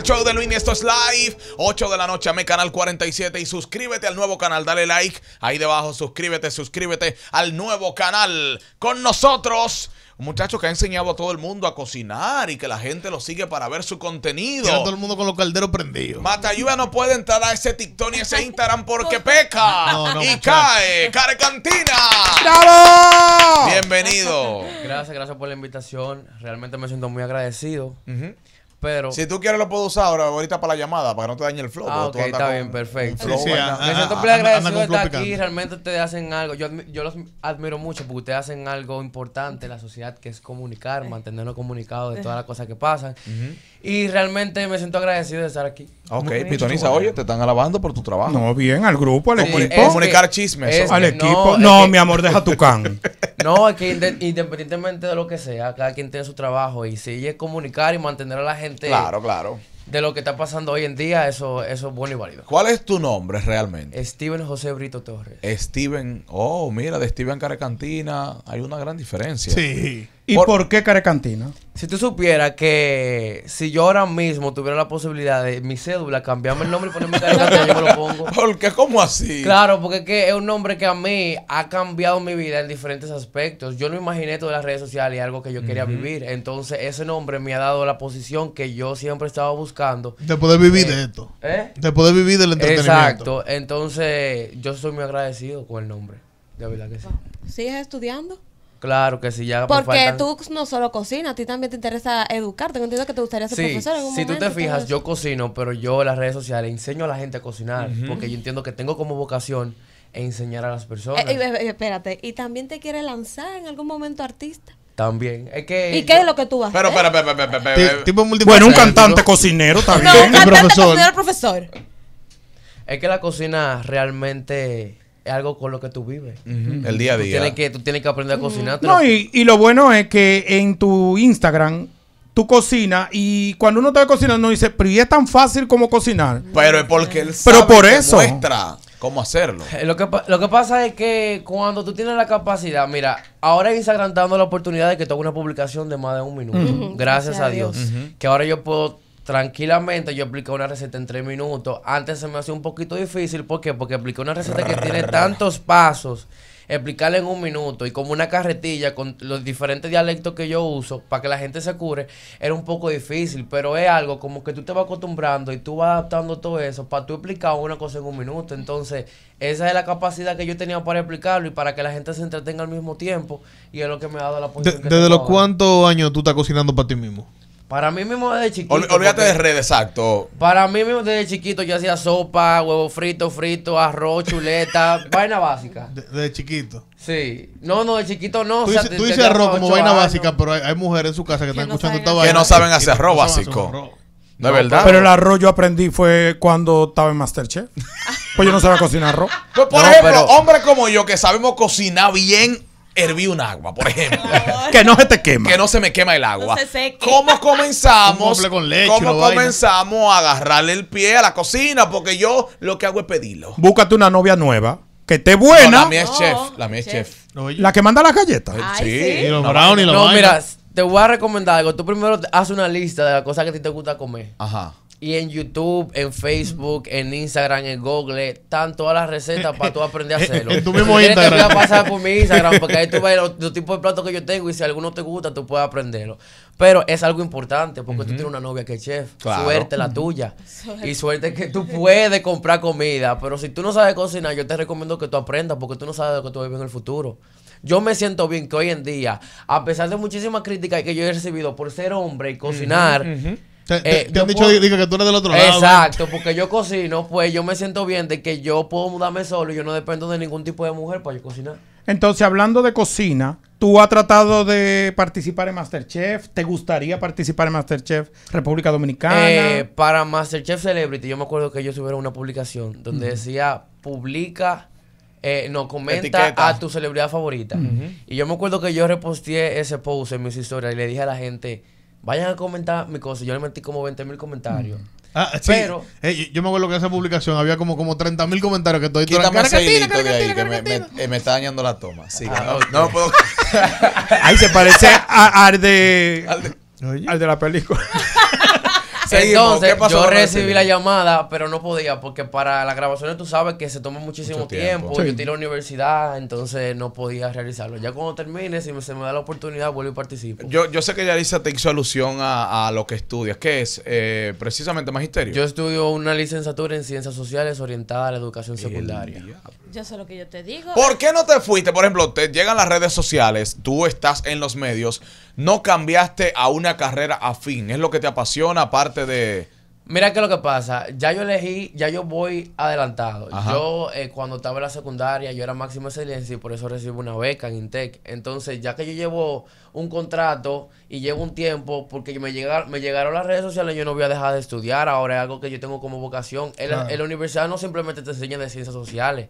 el show de Luis esto es live. 8 de la noche, a mi canal 47 y suscríbete al nuevo canal, dale like. Ahí debajo, suscríbete, suscríbete al nuevo canal. Con nosotros, un muchacho que ha enseñado a todo el mundo a cocinar y que la gente lo sigue para ver su contenido. Tiene todo el mundo con los calderos prendidos. Matayúa no puede entrar a ese TikTok ni a ese Instagram porque peca y cae. ¡Carcantina! ¡Bravo! Bienvenido. Gracias, gracias por la invitación. Realmente me siento muy agradecido. Si tú quieres, lo puedo usar ahora, ahorita para la llamada, para que no te dañe el flow. Ah, está bien, perfecto. me siento muy agradecido de estar aquí. Realmente ustedes hacen algo. Yo, yo los admiro mucho porque ustedes hacen algo importante en la sociedad, que es comunicar, mantenernos comunicados de todas las cosas que pasan. Y realmente me siento agradecido de estar aquí. Ok, Pitoniza, oye, te están alabando por tu trabajo. No, bien, al grupo, al equipo. Eh, comunicar chismes. Al equipo. No, mi amor, deja tu can. No, es que independientemente de lo que sea, cada quien tiene su trabajo. Y si es comunicar y mantener a la gente Claro, claro. De lo que está pasando hoy en día, eso, eso es bueno y válido. ¿Cuál es tu nombre realmente? Steven José Brito Torres. Steven, oh, mira, de Steven Caracantina hay una gran diferencia. Sí. ¿Y por, qué Carecantina? Si tú supieras que si yo ahora mismo tuviera la posibilidad de mi cédula cambiarme el nombre y ponerme Carecantina, yo me lo pongo. ¿Por qué? ¿Cómo así? Claro, porque es, que es un nombre que a mí ha cambiado mi vida en diferentes aspectos. Yo no imaginé todas las redes sociales y algo que yo quería vivir. Entonces, ese nombre me ha dado la posición que yo siempre estaba buscando. De poder vivir eh, de esto. ¿eh? De poder vivir del entretenimiento. Exacto. Entonces, yo soy muy agradecido con el nombre. De que ¿Sigues estudiando? Claro que sí, ya. Porque tú no solo cocinas, a ti también te interesa educarte. Tengo entiendo que te gustaría ser profesor. En algún si tú te fijas, yo cocino, pero yo en las redes sociales enseño a la gente a cocinar. Porque yo entiendo que tengo como vocación enseñar a las personas. Eh, eh, eh, espérate, ¿y también te quiere lanzar en algún momento artista? También. ¿Y qué es lo que tú vas pero, a Pero, pero, pero, pero Bueno, un cantante cocinero también. No, un cantante cocinero profesor. Es que la cocina realmente es algo con lo que tú vives. El día a día. Tú tienes que, tú tienes que aprender a cocinar. No, y, lo bueno es que en tu Instagram tú cocinas y cuando uno te está cocinando dice, pero es tan fácil como cocinar? Pero es porque él pero por eso. muestra cómo hacerlo. Eh, lo que, lo que pasa es que cuando tú tienes la capacidad, mira, ahora Instagram está dando la oportunidad de que tenga una publicación de más de un minuto. Gracias, a Dios. Que ahora yo puedo tranquilamente yo apliqué una receta en tres minutos. Antes se me hacía un poquito difícil, ¿por Porque apliqué una receta que tiene tantos pasos, explicarla en un minuto y como una carretilla con los diferentes dialectos que yo uso para que la gente se cure, era un poco difícil, pero es algo como que tú te vas acostumbrando y tú vas adaptando todo eso para tú explicar una cosa en un minuto. Entonces, esa es la capacidad que yo tenía para explicarlo y para que la gente se entretenga al mismo tiempo y es lo que me ha dado la posibilidad. ¿Desde los cuántos años tú estás cocinando para ti mismo? Para mí mismo desde chiquito. olvídate de redes, exacto. Para mí mismo desde chiquito yo hacía sopa, huevo frito, frito, arroz, chuleta, vaina básica. Desde chiquito. Sí. No, no, de chiquito no. Tú, dices arroz como vaina básica, pero hay, mujeres en su casa que, están escuchando esta vaina. Que no saben hacer arroz básico. De verdad. Pero el arroz yo aprendí fue cuando estaba en Masterchef. pues yo no sabía cocinar arroz. Pues, por ejemplo, hombres como yo que sabemos cocinar bien herví un agua, por ejemplo. que no se te quema. Que no se me quema el agua. No ¿Cómo comenzamos? con ¿Cómo comenzamos a agarrarle el pie a la cocina? Porque yo lo que hago es pedirlo. Búscate una novia nueva que esté buena. la mía es chef. La mía es chef. La que manda las galletas. sí. No, mira, te voy a recomendar algo. Tú primero haz una lista de las cosas que a ti te gusta comer. Ajá. Y en YouTube, en Facebook, en Instagram, en Google, están todas las recetas para tú aprender a hacerlo. en Instagram. voy a pasar por mi Instagram porque ahí tú ves los, tipos de platos que yo tengo y si alguno te gusta, tú puedes aprenderlo. Pero es algo importante porque tú tienes una novia que es chef. Claro. Suerte la tuya. Y suerte que tú puedes comprar comida. Pero si tú no sabes cocinar, yo te recomiendo que tú aprendas porque tú no sabes lo que tú vives en el futuro. Yo me siento bien que hoy en día, a pesar de muchísimas críticas que yo he recibido por ser hombre y cocinar, eh, te, han dicho que tú eres del otro lado. ¿eh? Exacto, porque yo cocino, pues yo me siento bien de que yo puedo mudarme solo y yo no dependo de ningún tipo de mujer para yo cocinar. Entonces, hablando de cocina, ¿tú has tratado de participar en Masterchef? ¿Te gustaría participar en Masterchef República Dominicana? Eh, para Masterchef Celebrity, yo me acuerdo que ellos subieron una publicación donde decía, publica eh, no, comenta a tu celebridad favorita. Y yo me acuerdo que yo reposteé ese post en mis historias y le dije a la gente, Vayan a comentar mi cosa. Yo le metí como 20 mil comentarios. Ah, sí. Pero, eh, yo me acuerdo que en esa publicación había como, como 30 mil comentarios que estoy Quítame ese hilito de ahí, que me, está dañando la toma. Sí, ah, puedo. ahí se parece al de, al de la película. Entonces, yo recibí la llamada, pero no podía, porque para las grabaciones tú sabes que se toma muchísimo tiempo. Yo tiro en la universidad, entonces no podía realizarlo. Ya cuando termine, si se me da la oportunidad, vuelvo y participo. Yo, yo sé que Yarisa te hizo alusión a, lo que estudias. ¿Qué es? Eh, precisamente magisterio. Yo estudio una licenciatura en ciencias sociales orientada a la educación secundaria. Yo sé lo que yo te digo. ¿Por qué no te fuiste? Por ejemplo, te llegan las redes sociales, tú estás en los medios no cambiaste a una carrera afín. Es lo que te apasiona, aparte de Mira qué es lo que pasa. Ya yo elegí, ya yo voy adelantado. Yo, eh, cuando estaba en la secundaria, yo era máximo excelencia y por eso recibo una beca en Intec. Entonces, ya que yo llevo un contrato y llevo un tiempo, porque me, llegaron, me llegaron las redes sociales, yo no voy a dejar de estudiar. Ahora es algo que yo tengo como vocación. En la universidad no simplemente te enseñan de ciencias sociales,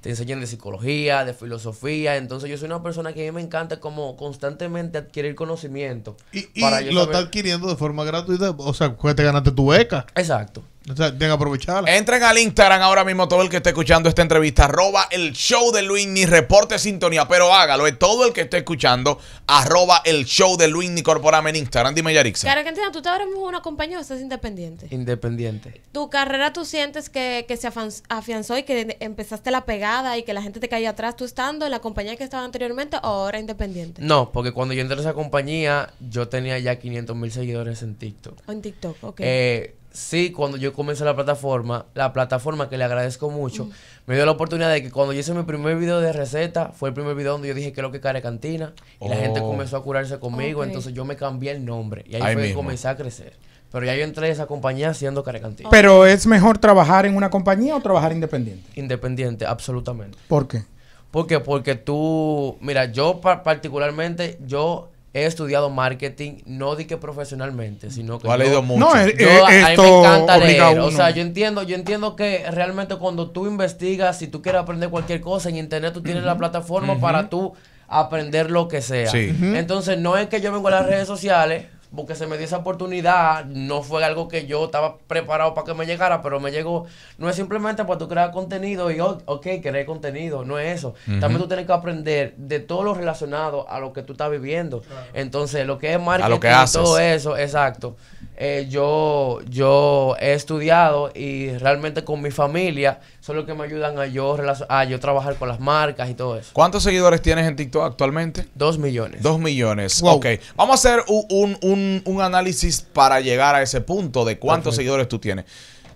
te enseñan de psicología, de filosofía. Entonces, yo soy una persona que a mí me encanta como constantemente adquirir conocimiento. Y, lo está adquiriendo de forma gratuita. O sea, pues te ganaste tu beca. Exacto. sea, aprovecharla. Entren al Instagram ahora mismo todo el que esté escuchando esta entrevista. Arroba el show de ni reporte sintonía, pero hágalo. Es todo el que esté escuchando. Arroba el show de ni Corporame en Instagram. Dime, Yarixa. Claro que tú te ahora una compañía o estás independiente. Independiente. Tu carrera tú sientes que, se afianzó y que empezaste la pegada y que la gente te caía atrás. ¿Tú estando en la compañía que estaba anteriormente o ahora independiente? No, porque cuando yo entré a esa compañía, yo tenía ya 500 mil seguidores en TikTok. En TikTok, ok. Eh sí, cuando yo comencé la plataforma, la plataforma que le agradezco mucho, me dio la oportunidad de que cuando yo hice mi primer video de receta, fue el primer video donde yo dije que lo que care cantina, y la gente oh. comenzó a curarse conmigo, entonces yo me cambié el nombre, y ahí, fue que comencé a crecer. Pero ya yo entré a esa compañía siendo carecantina. ¿Pero es mejor trabajar en una compañía o trabajar independiente? Independiente, absolutamente. ¿Por qué? Porque, Porque tú, mira, yo particularmente, yo he estudiado marketing, no di que profesionalmente, sino que. Tú yo, mucho. No, eh, me encanta leer. O sea, yo entiendo, yo entiendo que realmente cuando tú investigas, si tú quieres aprender cualquier cosa en internet, tú tienes la plataforma para tú aprender lo que sea. Entonces, no es que yo vengo a las redes sociales porque se me dio esa oportunidad, no fue algo que yo estaba preparado para que me llegara, pero me llegó, no es simplemente para tú crear contenido y, yo, oh, ok, crear contenido, no es eso. También tú tienes que aprender de todo lo relacionado a lo que tú estás viviendo. Entonces, lo que es marketing, todo eso, exacto. Eh, yo, yo he estudiado y realmente con mi familia son los que me ayudan a yo, a yo trabajar con las marcas y todo eso. ¿Cuántos seguidores tienes en TikTok actualmente? Dos millones. Dos millones. Ok. Vamos a hacer un, análisis para llegar a ese punto de cuántos seguidores tú tienes.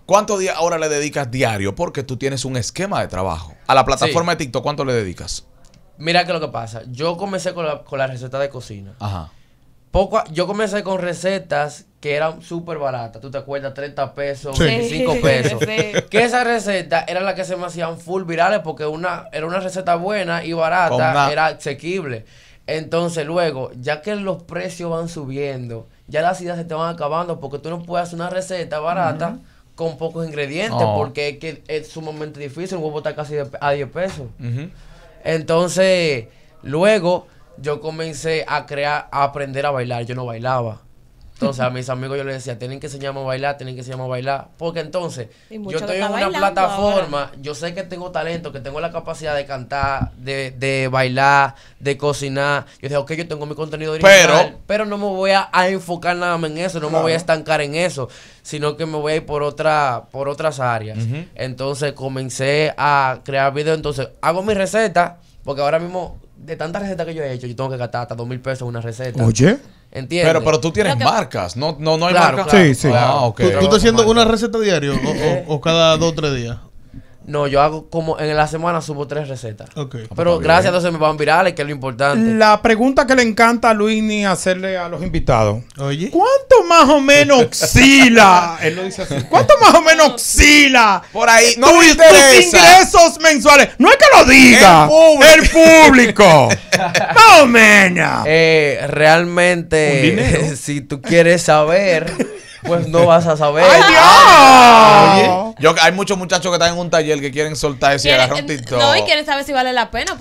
¿Cuántos días ahora le dedicas diario? Porque tú tienes un esquema de trabajo. A la plataforma de TikTok, ¿cuánto le dedicas? Mira que lo que pasa. Yo comencé con con la receta de cocina. Ajá poco, yo comencé con recetas que eran súper baratas, tú te acuerdas, 30 pesos, 25 pesos. Que esas recetas eran las que se me hacían full virales porque una, era una receta buena y barata, era asequible. Entonces luego, ya que los precios van subiendo, ya las ideas se te van acabando porque tú no puedes hacer una receta barata. con pocos ingredientes, porque es sumamente difícil, Un huevo está casi a 10 pesos. Entonces, luego yo comencé a crear, a aprender a bailar. Yo no bailaba. Entonces a mis amigos yo les decía, tienen que enseñarme a bailar, tienen que enseñarme a bailar. Porque entonces yo estoy en una plataforma, yo sé que tengo talento, que tengo la capacidad de cantar, de, de bailar, de cocinar. Yo dije, ok, yo tengo mi contenido original, pero, pero no me voy a, enfocar nada más en eso, no me voy a estancar en eso, sino que me voy a ir por, otra, por otras áreas. Entonces comencé a crear videos, entonces hago mi receta. porque ahora mismo de tantas recetas que yo he hecho, yo tengo que gastar hasta dos mil pesos una receta. Oye. ¿Entiendes? Pero, pero tú tienes marcas, no, no, no hay marcas. Claro, sí, sí. Ah, ¿Tú, estás haciendo una receta diario o, o, o cada dos o tres días? No, yo hago como en la semana subo tres recetas. Okay. Pero gracias a me van virales, que es lo importante. La pregunta que le encanta a ni hacerle a los invitados. Oye. ¿Cuánto más o menos oxila? Él lo dice así. ¿Cuánto más o menos oxila? Por ahí. No tus, tus ingresos mensuales. No es que lo diga. El público. El público. Eh, realmente, si tú quieres saber pues no vas a saber. ¡Ay, ah, Dios! Oye, hay muchos muchachos que están en un taller que quieren soltar ese agarrar un em, No, y quieren saber si vale la pena.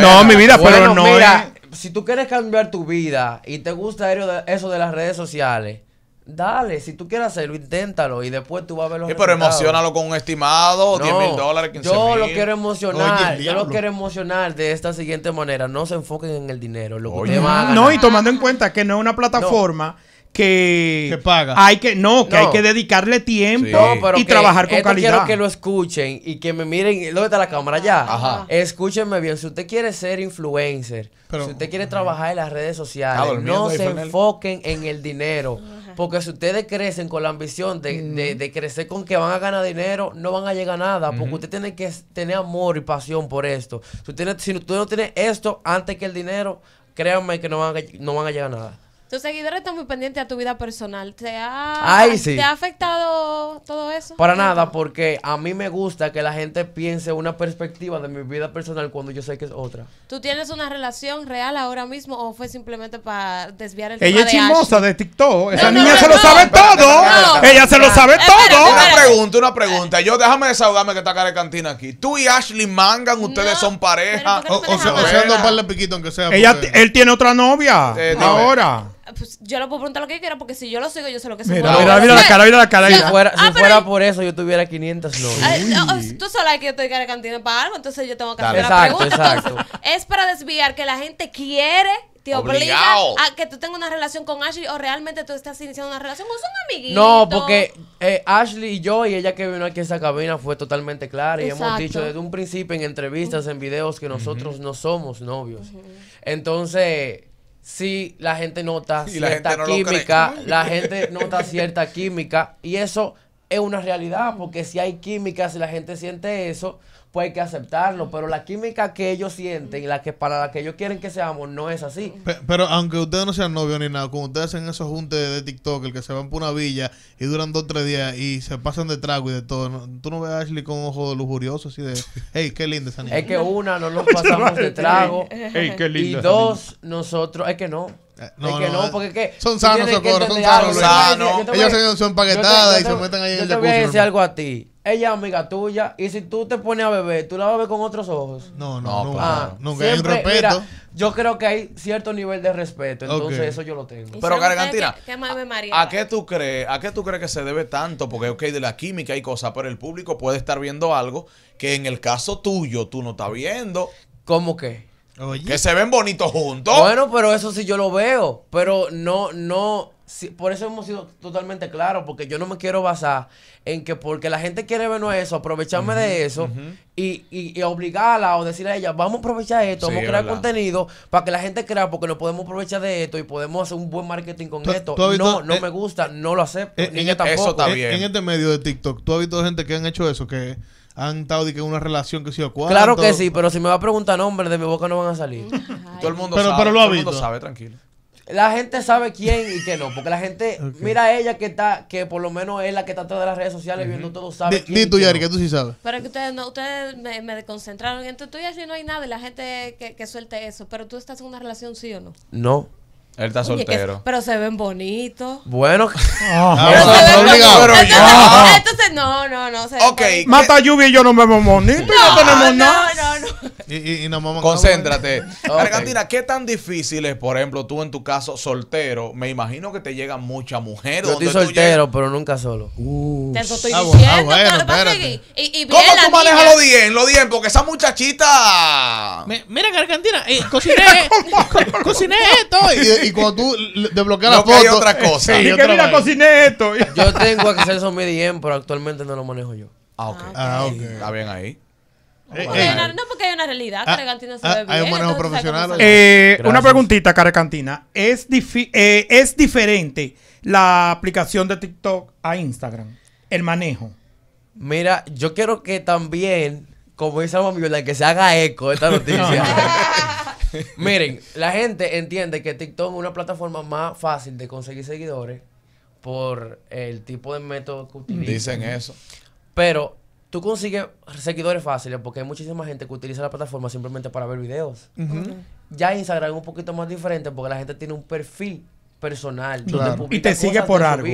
No, mi vida, pero no. Mira, eh. si tú quieres cambiar tu vida y te gusta eso de las redes sociales Dale, si tú quieres hacerlo, inténtalo y después tú vas a ver los resultados. Pero emocionalo con un estimado, o 10 mil dólares, 15 Yo lo quiero emocionar, yo lo quiero emocionar de esta siguiente manera. No se enfoquen en el dinero, lo No, y tomando en cuenta que no es una plataforma... Que, que, paga. Hay que, no, que hay que dedicarle tiempo y trabajar con calidad. quiero que lo escuchen y que me miren. ¿Dónde está la cámara ya? Escúchenme bien. Si usted quiere ser influencer, si usted quiere trabajar en las redes sociales, no se enfoquen en el dinero. Porque si ustedes crecen con la ambición de, de, crecer con que van a ganar dinero, no van a llegar a nada. Porque usted tiene que tener amor y pasión por esto. Si usted, no tiene esto antes que el dinero, créanme que no van a, no van a llegar a nada. Tus seguidores están muy pendientes a tu vida personal. ¿Te ha, afectado todo eso? Para nada, porque a mí me gusta que la gente piense una perspectiva de mi vida personal cuando yo sé que es otra. ¿Tú tienes una relación real ahora mismo o fue simplemente para desviar el Ella es chismosa de TikTok. Esa niña se lo sabe todo. Ella se lo sabe todo. Una pregunta, una pregunta. Yo déjame desahogarme que está cara de cantina aquí. Tú y Ashley mangan, ustedes son pareja. O, sea, o sea, no par piquito aunque sea. Ella, él tiene otra novia eh, ahora pues, yo le puedo preguntar lo que quiera porque si yo lo sigo, yo sé lo que se Mira, mira, mira la cara, mira la cara. Si fuera, ah, por eso, yo tuviera 500 logros. Eh, tú sabes que yo estoy cara cantina para algo, entonces yo tengo que hacer la pregunta. exacto. es para desviar que la gente quiere, te obliga a que tú tengas una relación con Ashley o realmente tú estás iniciando una relación con un amiguito. No, porque eh, Ashley y yo y ella que vino aquí a esa cabina fue totalmente clara y hemos dicho desde un principio en entrevistas, en videos que nosotros no somos novios. Entonces, si la gente nota cierta química, la gente nota cierta química y eso es una realidad porque si hay química, si la gente siente eso, pues hay que aceptarlo. Pero la química que ellos sienten y la que para la que ellos quieren que seamos no es así. Pero, aunque ustedes no sean novios ni nada, como ustedes hacen esos juntes de, TikTok, el que se van por una villa y duran dos o tres días y se pasan de trago y de todo, tú no ves a Ashley con ojos ojo lujurioso así de, hey, qué linda esa niña. Es que una, no nos pasamos de trago. hey, qué linda. Y dos, nosotros, es que no. Eh, eh, es que no, porque que son sanos, socorro, son sanos. Ellos son empaquetadas y se meten ahí en el jacuzzi. Yo te voy a decir algo a ti ella es amiga tuya y si tú te pones a beber, tú la vas a ver con otros ojos. No, no, no nunca, ah, hay un respeto. yo creo que hay cierto nivel de respeto, entonces eso yo lo tengo. Pero Gargantina, a, qué tú crees? ¿A qué tú crees que se debe tanto? Porque ok, de la química hay cosas, pero el público puede estar viendo algo que en el caso tuyo tú no estás viendo. ¿Cómo que? Que se ven bonitos juntos. Bueno, pero eso sí yo lo veo, pero no no por eso hemos sido totalmente claros, porque yo no me quiero basar en que porque la gente quiere vernos eso, aprovecharme de eso y, obligarla o decirle a ella, vamos a aprovechar esto, vamos a crear contenido para que la gente crea, porque nos podemos aprovechar de esto y podemos hacer un buen marketing con esto. no, no eh, me gusta, no lo acepto, eh, en, e-, tampoco. está En, este medio de TikTok, ¿tú has visto gente que han hecho eso, que han estado que una relación que ha sido Claro que sí, pero si me va a preguntar nombres, de mi boca no van a salir. todo el mundo sabe, lo todo el mundo sabe, tranquilo la gente sabe quién y qué no. Porque la gente, mira a ella que está, que por lo menos es la que está atrás de las redes sociales viendo todo, sabe. Ni tú, Yari, Ari que tú sí sabes. Pero que ustedes no, ustedes me, me desconcentraron. Entonces tú y Ari no hay nada y la gente que, que suelte eso. Pero tú estás en una relación, sí o no? No. Él está soltero. pero se ven bonitos. Bueno. pero se obligado. entonces, no, no, no. Se ok. Mata lluvia y yo no me vemos bonito Y no tenemos nada. No, no, no. Y, nos Concéntrate. Argentina, ¿qué tan difícil es, por ejemplo, tú en tu caso soltero? Me imagino que te llegan muchas mujeres. Yo estoy soltero, pero nunca solo. te estoy diciendo. ¿Cómo tú manejas Lo bien, lo bien? porque esa muchachita. mira que Argentina, eh, cociné, cociné esto. Y, cuando tú desbloqueas no la foto. Hay otra cosa. Sí, que mira, cociné esto. Yo tengo acceso a mi bien pero actualmente no lo manejo yo. Ah, ok. Ah, okay. Está bien ahí. Eh, eh, no, porque hay una realidad, ah, ah, Hay un manejo profesional. Eh, una preguntita, Carecantina. ¿Es, ¿Es diferente la aplicación de TikTok a Instagram? El manejo. Mira, yo quiero que también, como dice la que se haga eco esta noticia. Miren, la gente entiende que TikTok es una plataforma más fácil de conseguir seguidores por el tipo de método que utilizan. Dicen eso. Pero tú consigues seguidores fáciles porque hay muchísima gente que utiliza la plataforma simplemente para ver videos. Ya Instagram es un poquito más diferente porque la gente tiene un perfil personal y te sigue por algo.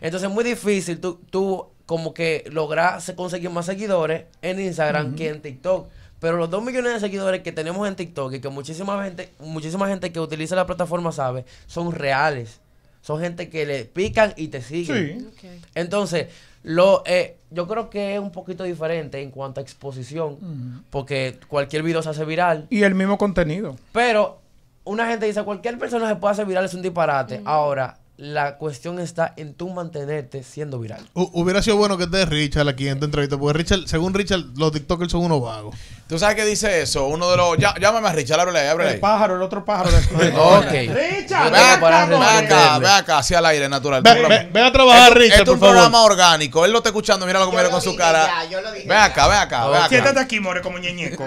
Entonces es muy difícil tú, como que lograr conseguir más seguidores en Instagram que en TikTok. Pero los dos millones de seguidores que tenemos en TikTok y que muchísima gente, muchísima gente que utiliza la plataforma sabe, son reales. Son gente que le pican y te siguen. Sí. Entonces, lo, eh, yo creo que es un poquito diferente en cuanto a exposición, porque cualquier video se hace viral. Y el mismo contenido. Pero una gente dice, cualquier persona se puede hacer viral, es un disparate. Ahora, la cuestión está en tú mantenerte siendo viral. hubiera sido bueno que esté Richard aquí en esta entrevista, porque Richard, según Richard, los TikTokers son unos vagos. ¿Tú sabes qué dice eso? Uno de los. llámame a Richard, ábrele, ábrele. El pájaro, el otro pájaro. Richard, ve acá, ve acá, ve así al aire natural. Ve, a trabajar, Richard. es un programa orgánico. Él lo está escuchando, Mira míralo como con su cara. Ya, ve acá, ve acá, ve acá. Siéntate aquí, More, como ñeñeco.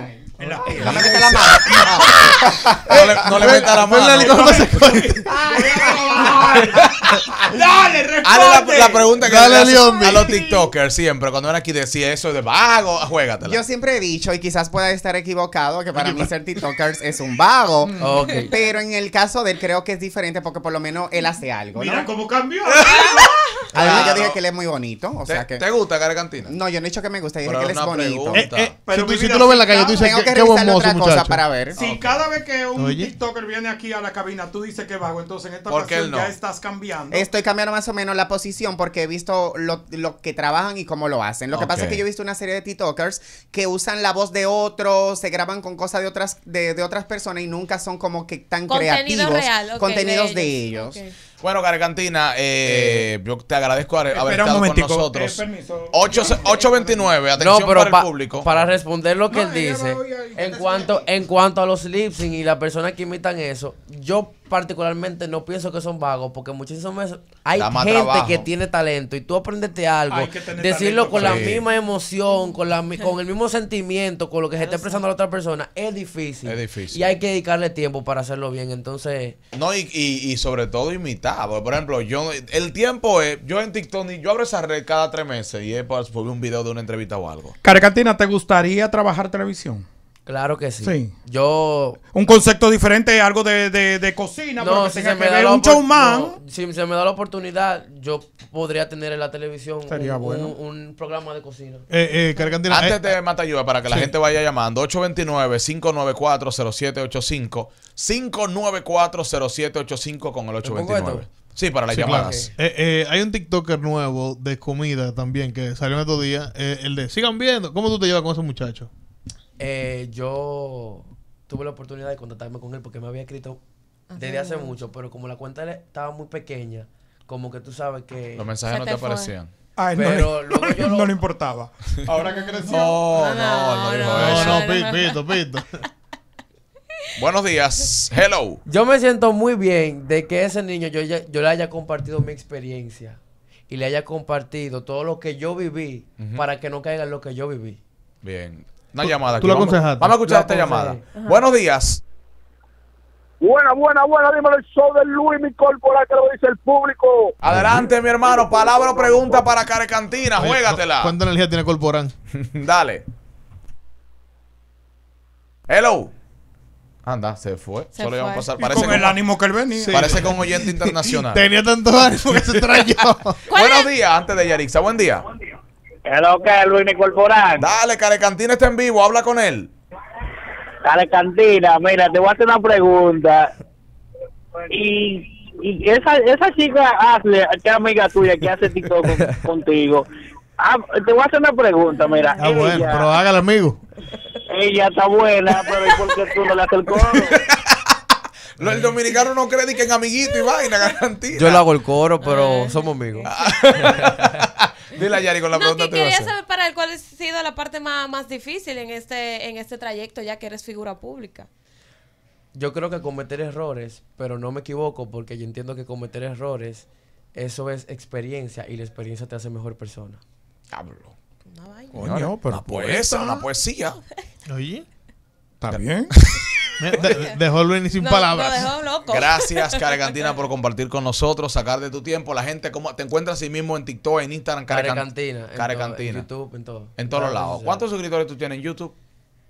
No le metas la mano. No le metas la mano. Dale, responde. Dale la, pregunta que Dale, a los TikTokers siempre, cuando eran aquí, decía eso de vago, juégatela. Yo siempre he dicho, y quizás pueda estar equivocado, que para mí ser TikTokers es un vago. Mm. Pero en el caso de él, creo que es diferente porque por lo menos él hace algo. Mira cómo cambió. Además, yo dije que él es muy bonito. O sea que... ¿Te gusta Gary No, yo no he dicho que me gusta, dije que él es bonito. Eh, eh, pero si tú lo ves en la calle, tú dices que que otra cosa para ver. Si cada vez que un TikToker viene aquí a la cabina, tú dices que vago, entonces en esta ocasión ya estás cambiando. Estoy cambiando más o menos la posición porque he visto lo, que trabajan y cómo lo hacen. Lo que pasa es que yo he visto una serie de TikTokers que usan la voz de otros, se graban con cosas de otras, de, de otras personas y nunca son como que tan creativos. contenidos De ellos. Bueno, carecantina, eh, eh, yo te agradezco haber un estado con nosotros. 8 eh, 829, atención no, pero para el público. para responder lo que él dice, en cuanto, en cuanto a los lip y las personas que imitan eso, yo particularmente no pienso que son vagos, porque muchísimos hay gente que tiene talento y tú aprendete algo, decirlo con la misma emoción, con, la, con el mismo sentimiento, con lo que se está expresando la otra persona, es difícil. Y hay que dedicarle tiempo para hacerlo bien, entonces... No, y, y, sobre todo imitar, por ejemplo, yo el tiempo es, yo en TikTok, yo abro esa red cada tres meses y es para subir un video de una entrevista o algo. carcantina ¿te gustaría trabajar televisión? Claro que sí. Yo. Un concepto diferente, algo de, cocina, no, si se me da un showman. si se me da la oportunidad, yo podría tener en la televisión un, un, programa de cocina. Eh, eh, Antes de Mata para que la gente vaya llamando, 829-594-0785. 594-0785 con el 829. Sí, para las llamadas. Eh, eh, hay un TikToker nuevo de comida también que salió en estos días. Eh, el de, sigan viendo. ¿Cómo tú te llevas con esos muchachos? eh, yo tuve la oportunidad de contactarme con él porque me había escrito ah, desde hace mucho, pero como la cuenta estaba muy pequeña, como que tú sabes que... Los mensajes no te, aparecían. Ah, pero no, luego le importaba. Ahora que creció. No, oh, no, no, no, no, no, pito, pito. Buenos días. Hello. Yo me siento muy bien de que ese niño yo, yo le haya compartido mi experiencia y le haya compartido todo lo que yo viví para que no caiga en lo que yo viví. Bien. Una llamada. Tú lo aconsejaste. Vamos a escuchar esta llamada. Buenos días. Buena, buena, buena. Dímelo el show de Luis, mi corporal, que lo dice el público. Adelante, mi hermano. Palabra o pregunta para Carecantina. Juégatela. ¿Cuánta energía tiene Corporán? Dale. Hello. Anda, se fue. Parece con el ánimo que él venía. Parece con oyente internacional. Tenía tanto ánimo que se trayó. Buenos días, antes de Yarixa. Buen día. Buen día lo que es Luis Dale, Carecantina está en vivo, habla con él. Carecantina, mira, te voy a hacer una pregunta. Y, y esa, esa chica, hazle, que amiga tuya que hace TikTok contigo, ah, te voy a hacer una pregunta, mira. Ah, está ella, bueno, pero hágale amigo. Ella está buena, pero ¿y por qué tú no le haces el coro? los el dominicano no cree ni que en amiguito y vaina, garantía. Yo le hago el coro, pero ah. somos amigos. Dile a Yari con la pregunta que quería saber para él cuál ha sido la parte más, difícil en este, en este trayecto, ya que eres figura pública. Yo creo que cometer errores, pero no me equivoco porque yo entiendo que cometer errores, eso es experiencia y la experiencia te hace mejor persona. Hablo. No, Coño, pero la la poesía. Oye. Está bien. dejó Luis sin palabras. Gracias, Carecantina, por compartir con nosotros, sacar de tu tiempo. La gente, ¿cómo te encuentras a sí mismo en TikTok, en Instagram? Carecantina. En, YouTube, en todo. En todos lados. ¿Cuántos suscriptores tú tienes en YouTube?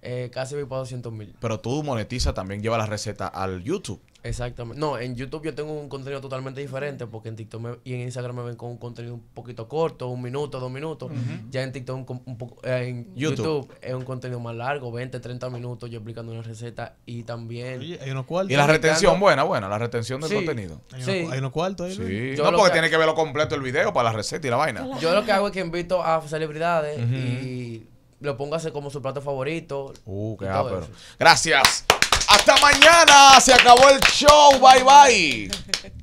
eh, casi me para 200 mil. Pero tú monetiza también, lleva la receta al YouTube. Exactamente. No, en YouTube yo tengo un contenido totalmente diferente porque en TikTok y en Instagram me ven con un contenido un poquito corto, un minuto, dos minutos. Ya en TikTok, un, poco, eh, en YouTube. es un contenido más largo, 20, 30 minutos yo explicando una receta y también... Oye, hay unos Y la retención, buena, buena, la retención del contenido. Hay unos, sí. hay cuartos ahí. Sí. No, porque tiene que verlo completo el video para la receta y la vaina. Yo lo que hago es que invito a celebridades y lo póngase como su plato favorito. Uh, qué Gracias. Hasta mañana. Se acabó el show. Bye bye.